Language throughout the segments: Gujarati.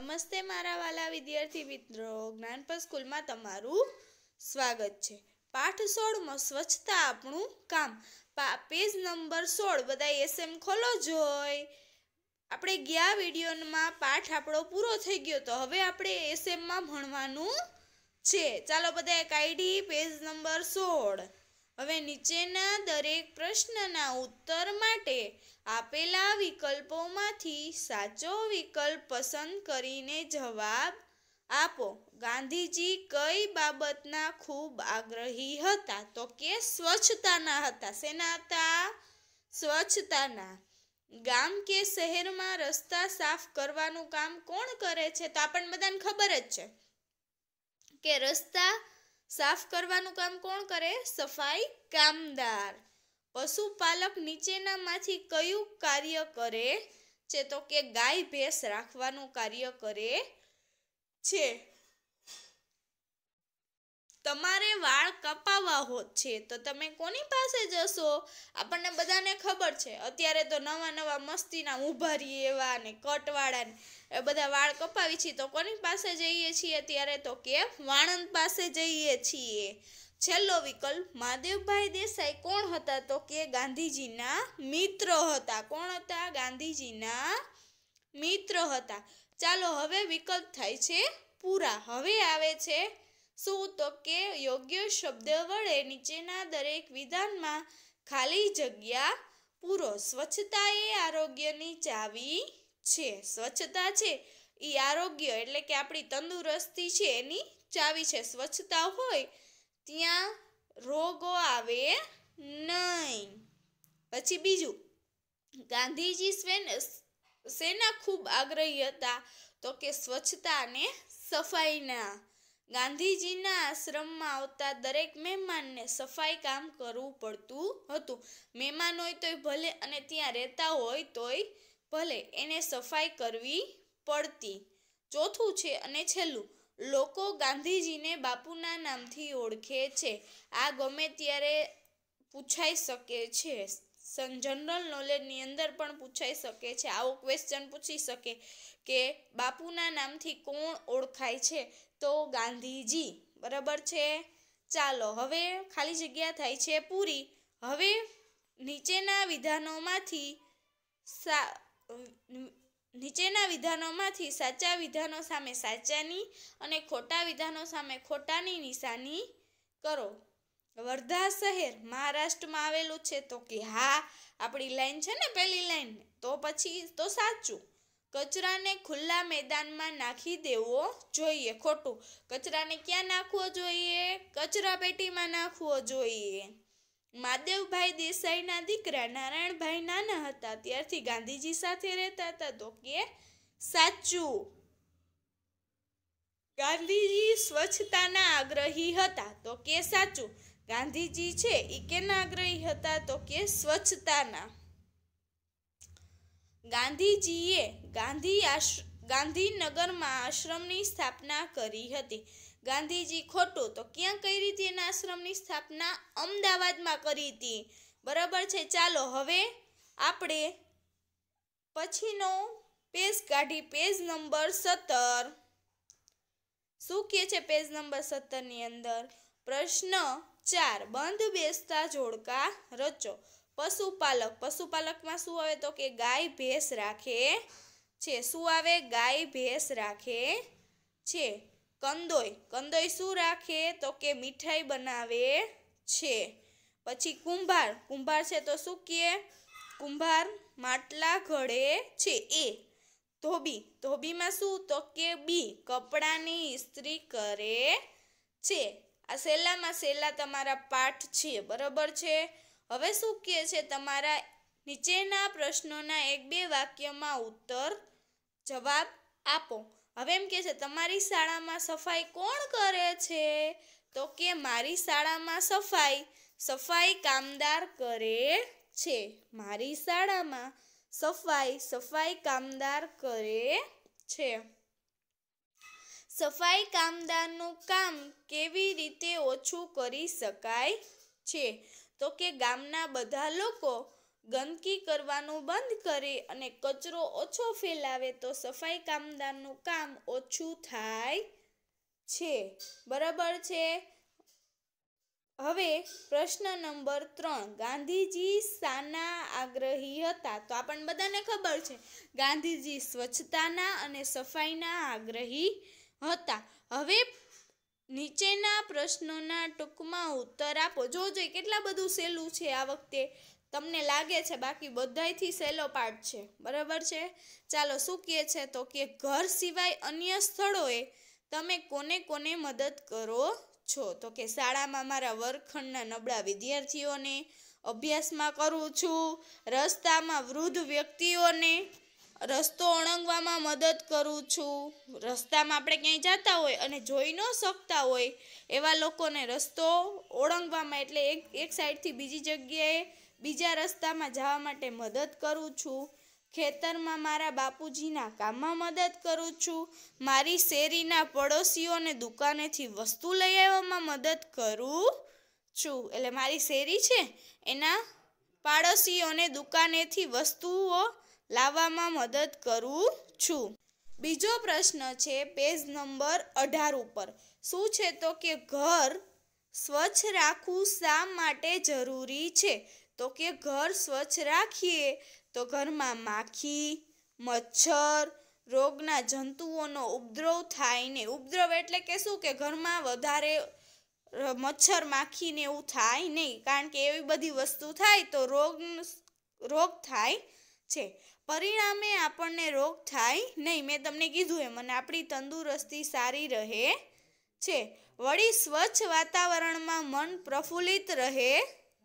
નમસ્તે મારા વાલા વિદ્યાર્થી મિત્રો જ્ઞાનપર સ્કૂલમાં તમારું સ્વાગત છે પાઠ સોળમાં સ્વચ્છતા આપણું કામ પેજ નંબર સોળ બધા એસએમ ખોલો જોઈ આપણે ગયા વિડીયોમાં પાઠ આપણો પૂરો થઈ ગયો તો હવે આપણે એસએમમાં ભણવાનું છે ચાલો બધા એક આઈડી પેજ નંબર સોળ હવે નીચેના દરેક પ્રશ્નના ઉત્તર માટે આપેલા વિકલ્પોમાંથી સાચો વિકલ્પ પસંદ કરીને જવાબ આપો ગાંધીજી કઈ બાબતના ખૂબ આગ્રહી હતા તો કે સ્વચ્છતાના હતા શેના હતા સ્વચ્છતાના ગામ કે શહેરમાં રસ્તા સાફ કરવાનું કામ કોણ કરે છે તો આપણને બધાને ખબર જ છે કે રસ્તા સાફ કરવાનું કામ કોણ કરે સફાઈ કામદાર પશુપાલક નીચેનામાંથી કયું કાર્ય કરે છે તો કે ગાય ભેંસ રાખવાનું કાર્ય કરે છે તમારે વાળ કપાવવા હોત છે તો તમે કોની પાસે જશો આપણને બધાને ખબર છે અત્યારે તો નવા નવા મસ્તીના ઉભારી એવા ને કટવાળાને એ બધા વાળ કપાવી છીએ તો કોની પાસે જઈએ છીએ અત્યારે તો કે વાણંદ પાસે જઈએ છીએ છેલ્લો વિકલ્પ મહાદેવભાઈ દેસાઈ કોણ હતા તો કે ગાંધીજીના મિત્ર હતા કોણ હતા ગાંધીજીના મિત્ર હતા ચાલો હવે વિકલ્પ થાય છે પૂરા હવે આવે છે શું તો કે યોગ્ય શબ્દ વડે નીચેના દરેક વિધાનમાં ખાલી જગ્યા પૂરો સ્વચ્છતા એ આરોગ્યની ચાવી છે સ્વચ્છતા છે એ આરોગ્ય એટલે કે આપણી તંદુરસ્તી છે એની ચાવી છે સ્વચ્છતા હોય ત્યાં રોગો આવે નહીં પછી બીજું ગાંધીજી સ્વેન સેના ખૂબ આગ્રહી હતા તો કે સ્વચ્છતા અને સફાઈના ગાંધીજીના આશ્રમમાં આવતા દરેક મહેમાનને સફાઈ કામ કરવું પડતું હતું મહેમાન હોય તોય ભલે અને ત્યાં રહેતા હોય તોય ભલે એને સફાઈ કરવી પડતી ચોથું છે અને છેલ્લું લોકો ગાંધીજીને બાપુના નામથી ઓળખે છે આ ગમે ત્યારે પૂછાઈ શકે છે સન જનરલ નોલેજની અંદર પણ પૂછાઈ શકે છે આવો ક્વેશ્ચન પૂછી શકે કે બાપુના નામથી કોણ ઓળખાય છે તો ગાંધીજી બરાબર છે ચાલો હવે ખાલી જગ્યા થાય છે પૂરી હવે નીચેના વિધાનોમાંથી સા નીચેના વિધાનોમાંથી સાચા વિધાનો સામે સાચાની અને ખોટા વિધાનો સામે ખોટાની નિશાની કરો વર્ધા શહેર મહારાષ્ટ્રમાં આવેલું છે તો કે હા આપણી લાઈન છે ને પહેલી લાઈન તો પછી તો સાચું કચરાને ખુલ્લા મેદાનમાં નાખી દેવો જોઈએ ખોટું કચરાને ક્યાં નાખવો જોઈએ કચરા પેટીમાં નાખવો જોઈએ માદેવભાઈ દેસાઈના દીકરા નારાયણભાઈ નાના હતા ત્યારથી ગાંધીજી સાથે રહેતા હતા તો કે સાચું ગાંધીજી સ્વચ્છતાના આગ્રહી હતા તો કે સાચું ગાંધીજી છે એ કેના આગ્રહી હતા તો કે સ્વચ્છતાના ગાંધીજીએ ગાંધી આશ્ર ગાંધીનગરમાં આશ્રમની સ્થાપના કરી હતી ગાંધીજી ખોટું તો ક્યાં કઈ રીતે એના આશ્રમની સ્થાપના અમદાવાદમાં કરી હતી બરાબર છે ચાલો હવે આપણે પછીનો પેજ કાઢી પેજ નંબર સત્તર શું કહે છે પેજ નંબર સત્તરની અંદર પ્રશ્ન ચાર બંધ બેસતા જોડકા રચો પશુપાલક પશુપાલકમાં શું આવે તો કે ગાય ભેંસ રાખે છે શું આવે ગાય ભેંસ રાખે છે કંદોય કંદોય શું રાખે તો કે મીઠાઈ બનાવે છે પછી કુંભાર કુંભાર છે તો શું કહે કુંભાર માટલા ઘડે છે એ ધોબી ધોબીમાં શું તો કે બી કપડાની ઇસ્ત્રી કરે છે આ સહેલામાં સહેલા તમારા પાઠ છે બરાબર છે હવે શું કહે છે તમારા નીચેના પ્રશ્નોના એક બે વાક્યમાં ઉત્તર જવાબ આપો હવે એમ કહે છે તમારી શાળામાં સફાઈ કોણ કરે છે તો કે મારી શાળામાં સફાઈ સફાઈ કામદાર કરે છે મારી શાળામાં સફાઈ સફાઈ કામદાર કરે છે સફાઈ કામદારનું કામ કેવી રીતે ઓછું કરી શકાય છે તો કે ગામના બધા લોકો ગંદકી કરવાનું બંધ કરે અને કચરો ઓછો ફેલાવે તો સફાઈ કામદારનું કામ ઓછું થાય છે બરાબર છે હવે પ્રશ્ન નંબર ત્રણ ગાંધીજી શાના આગ્રહી હતા તો આપણને બધાને ખબર છે ગાંધીજી સ્વચ્છતાના અને સફાઈના આગ્રહી હતા હવે નીચેના પ્રશ્નોના ટૂંકમાં ઉત્તર આપો જોજો કેટલા બધું સહેલું છે આ વખતે તમને લાગે છે બાકી બધાયથી સહેલો પાઠ છે બરાબર છે ચાલો શું કહે છે તો કે ઘર સિવાય અન્ય સ્થળોએ તમે કોને કોને મદદ કરો છો તો કે શાળામાં મારા વર્ગખંડના નબળા વિદ્યાર્થીઓને અભ્યાસમાં કરું છું રસ્તામાં વૃદ્ધ વ્યક્તિઓને રસ્તો ઓળંગવામાં મદદ કરું છું રસ્તામાં આપણે ક્યાંય જતા હોય અને જોઈ ન શકતા હોય એવા લોકોને રસ્તો ઓળંગવામાં એટલે એક એક સાઈડથી બીજી જગ્યાએ બીજા રસ્તામાં જવા માટે મદદ કરું છું ખેતરમાં મારા બાપુજીના કામમાં મદદ કરું છું મારી શેરીના પડોશીઓને દુકાનેથી વસ્તુ લઈ આવવામાં મદદ કરું છું એટલે મારી શેરી છે એના પાડોશીઓને દુકાનેથી વસ્તુઓ લાવવામાં મદદ કરું છું બીજો પ્રશ્ન છે પેજ નંબર અઢાર ઉપર શું છે તો કે ઘર સ્વચ્છ રાખવું શા માટે જરૂરી છે તો કે ઘર સ્વચ્છ રાખીએ તો ઘરમાં માખી મચ્છર રોગના જંતુઓનો ઉપદ્રવ થાય ને ઉપદ્રવ એટલે કે શું કે ઘરમાં વધારે મચ્છર માખીને એવું થાય નહીં કારણ કે એવી બધી વસ્તુ થાય તો રોગ રોગ થાય છે પરિણામે આપણને રોગ થાય નહીં મેં તમને કીધું એમ અને આપણી તંદુરસ્તી સારી રહે છે વળી સ્વચ્છ વાતાવરણમાં મન પ્રફુલ્લિત રહે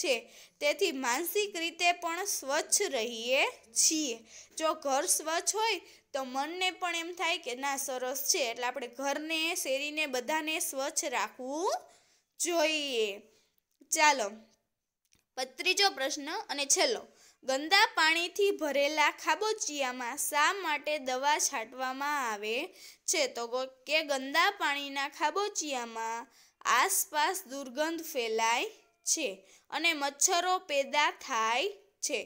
છે તેથી માનસિક રીતે પણ સ્વચ્છ રહીએ છીએ જો ઘર સ્વચ્છ હોય તો મનને પણ એમ થાય કે ના સરસ છે એટલે આપણે ઘરને શેરીને બધાને સ્વચ્છ રાખવું જોઈએ ચાલો ત્રીજો પ્રશ્ન અને છેલ્લો ગંદા પાણીથી ભરેલા ખાબોચિયામાં શા માટે દવા છાંટવામાં આવે છે તો કે ગંદા પાણીના ખાબોચિયામાં આસપાસ દુર્ગંધ ફેલાય છે અને મચ્છરો પેદા થાય છે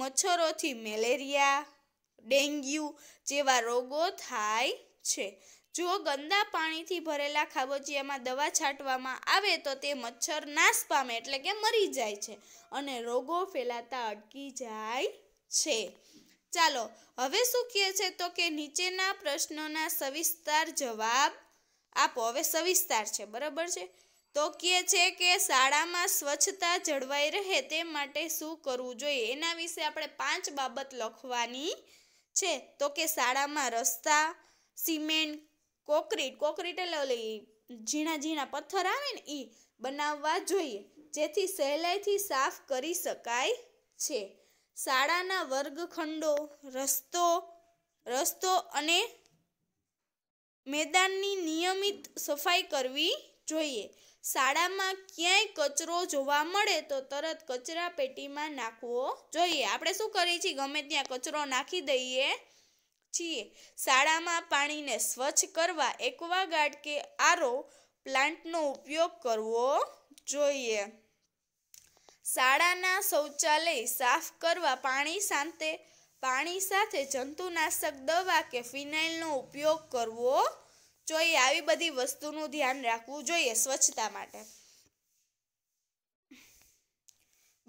મચ્છરોથી મેલેરિયા ડેન્ગ્યુ જેવા રોગો થાય છે જો ગંદા પાણીથી ભરેલા ખાબોચિયામાં દવા છાંટવામાં આવે તો તે મચ્છર નાશ પામે એટલે કે મરી જાય છે અને રોગો ફેલાતા અટકી જાય છે ચાલો હવે શું કહે છે તો કે નીચેના પ્રશ્નોના સવિસ્તાર જવાબ આપો હવે સવિસ્તાર છે બરાબર છે તો કહે છે કે શાળામાં સ્વચ્છતા જળવાઈ રહે તે માટે શું કરવું જોઈએ એના વિશે આપણે પાંચ બાબત લખવાની છે તો કે શાળામાં રસ્તા સિમેન્ટ કોકરીટ કોંક્રીટ એટલે ઓલી ઝીણા ઝીણા પથ્થર આવે ને એ બનાવવા જોઈએ જેથી સહેલાઈથી સાફ કરી શકાય છે શાળાના વર્ગખંડો રસ્તો રસ્તો અને મેદાનની નિયમિત સફાઈ કરવી જોઈએ શાળામાં ક્યાંય કચરો જોવા મળે તો તરત કચરા પેટીમાં નાખવો જોઈએ આપણે શું કરીએ છીએ ગમે ત્યાં કચરો નાખી દઈએ છીએ શાળામાં પાણીને સ્વચ્છ કરવા એક્વાગાર્ડ કે આરો પ્લાન્ટનો ઉપયોગ કરવો જોઈએ શાળાના શૌચાલય સાફ કરવા પાણી સાથે પાણી સાથે જંતુનાશક દવા કે ફિનાઇલનો ઉપયોગ કરવો જોઈએ આવી બધી વસ્તુનું ધ્યાન રાખવું જોઈએ સ્વચ્છતા માટે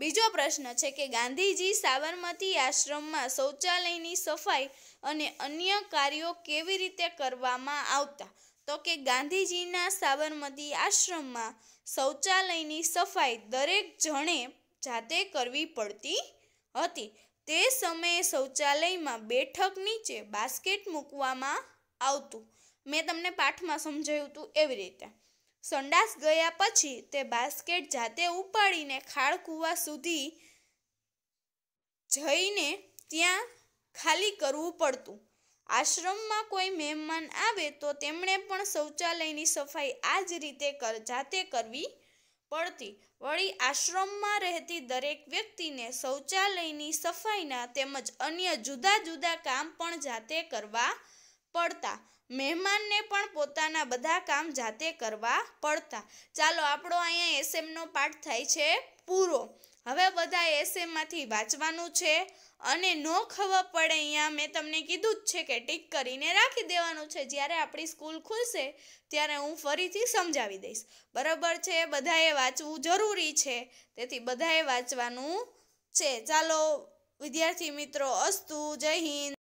બીજો પ્રશ્ન છે કે ગાંધીજી સાબરમતી આશ્રમમાં શૌચાલયની સફાઈ અને અન્ય કાર્યો કેવી રીતે કરવામાં આવતા તો કે ગાંધીજીના સાબરમતી આશ્રમમાં શૌચાલયની સફાઈ દરેક જણે જાતે કરવી પડતી હતી તે સમયે શૌચાલયમાં બેઠક નીચે બાસ્કેટ મૂકવામાં આવતું મેં તમને પાઠમાં સમજાયું હતું એવી રીતે સંડાસ ગયા પછી તે બાસ્કેટ જાતે ઉપાડીને ખાળ કૂવા સુધી જઈને ત્યાં ખાલી કરવું પડતું આશ્રમમાં કોઈ મહેમાન આવે તો તેમણે પણ શૌચાલયની સફાઈ આ જ રીતે જાતે કરવી પડતી વળી આશ્રમમાં રહેતી દરેક વ્યક્તિને શૌચાલયની સફાઈના તેમજ અન્ય જુદા જુદા કામ પણ જાતે કરવા પડતા મહેમાનને પણ પોતાના બધા કામ જાતે કરવા પડતા ચાલો આપણો અહીંયા એસએમનો પાઠ થાય છે પૂરો હવે બધા એસએમમાંથી વાંચવાનું છે અને ન ખબર પડે અહીંયા મેં તમને કીધું જ છે કે ટીક કરીને રાખી દેવાનું છે જ્યારે આપણી સ્કૂલ ખુલશે ત્યારે હું ફરીથી સમજાવી દઈશ બરાબર છે બધાએ વાંચવું જરૂરી છે તેથી બધાએ વાંચવાનું છે ચાલો વિદ્યાર્થી મિત્રો અસ્તુ જય હિન્દ